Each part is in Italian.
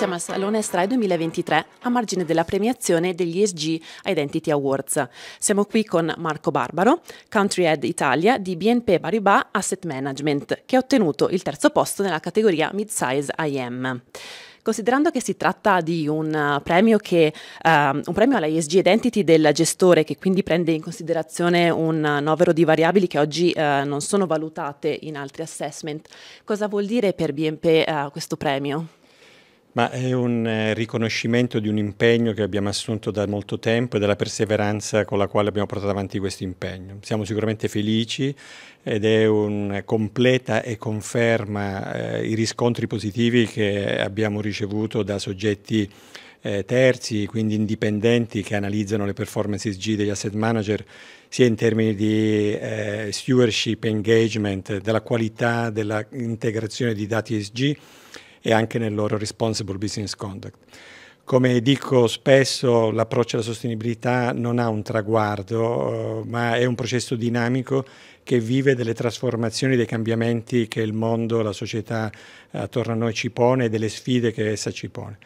Siamo al Salone Estrae 2023 a margine della premiazione degli ESG Identity Awards. Siamo qui con Marco Barbaro, Country Head Italia di BNP Paribas Asset Management, che ha ottenuto il terzo posto nella categoria Midsize IM. Considerando che si tratta di un eh, premio, che, uh, un premio alla ESG Identity del gestore che quindi prende in considerazione un novero di variabili che oggi uh, non sono valutate in altri assessment, cosa vuol dire per BNP uh, eh, questo premio? Ma è un eh, riconoscimento di un impegno che abbiamo assunto da molto tempo e della perseveranza con la quale abbiamo portato avanti questo impegno. Siamo sicuramente felici ed è un eh, completa e conferma eh, i riscontri positivi che abbiamo ricevuto da soggetti eh, terzi, quindi indipendenti, che analizzano le performance G degli asset manager sia in termini di eh, stewardship, engagement, della qualità dell'integrazione di dati ESG e anche nel loro responsible business conduct. Come dico spesso, l'approccio alla sostenibilità non ha un traguardo, eh, ma è un processo dinamico che vive delle trasformazioni, dei cambiamenti che il mondo, la società attorno a noi ci pone e delle sfide che essa ci pone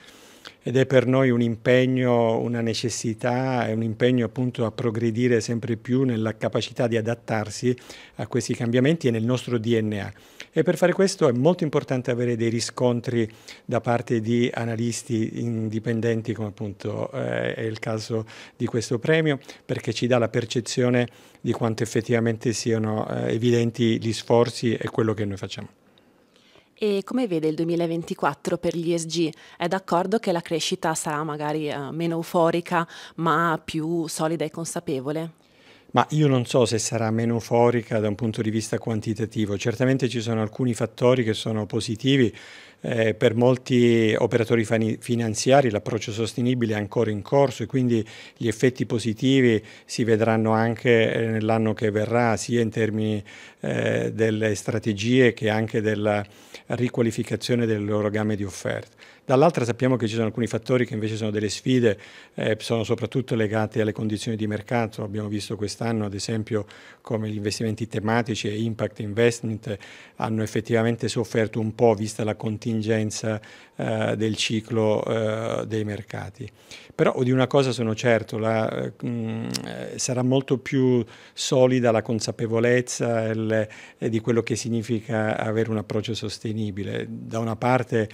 ed è per noi un impegno, una necessità, è un impegno appunto a progredire sempre più nella capacità di adattarsi a questi cambiamenti e nel nostro DNA. E per fare questo è molto importante avere dei riscontri da parte di analisti indipendenti, come appunto eh, è il caso di questo premio, perché ci dà la percezione di quanto effettivamente siano eh, evidenti gli sforzi e quello che noi facciamo. E come vede il 2024 per gli ESG? È d'accordo che la crescita sarà magari eh, meno euforica, ma più solida e consapevole? Ma io non so se sarà meno euforica da un punto di vista quantitativo. Certamente ci sono alcuni fattori che sono positivi, eh, per molti operatori finanziari l'approccio sostenibile è ancora in corso e quindi gli effetti positivi si vedranno anche eh, nell'anno che verrà, sia in termini eh, delle strategie che anche della riqualificazione del loro gamme di offerte. Dall'altra sappiamo che ci sono alcuni fattori che invece sono delle sfide, eh, sono soprattutto legati alle condizioni di mercato. Abbiamo visto quest'anno, ad esempio, come gli investimenti tematici e impact investment hanno effettivamente sofferto un po' vista la continuità contingenza eh, del ciclo eh, dei mercati. Però di una cosa sono certo, la, mh, eh, mm, eh, sarà molto più solida la consapevolezza il, eh, di quello che significa avere un approccio sostenibile. Da una parte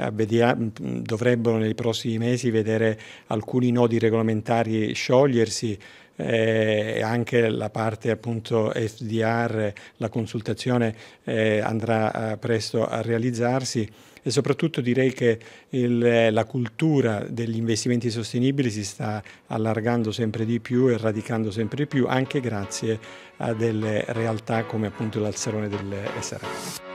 mm, dovrebbero nei prossimi mesi vedere alcuni nodi regolamentari sciogliersi, eh, anche la parte appunto FDR, la consultazione eh, andrà eh, presto a realizzarsi e soprattutto direi che il, eh, la cultura degli investimenti sostenibili si sta allargando sempre di più e radicando sempre di più anche grazie a delle realtà come appunto l'Alzerone dell'SRA.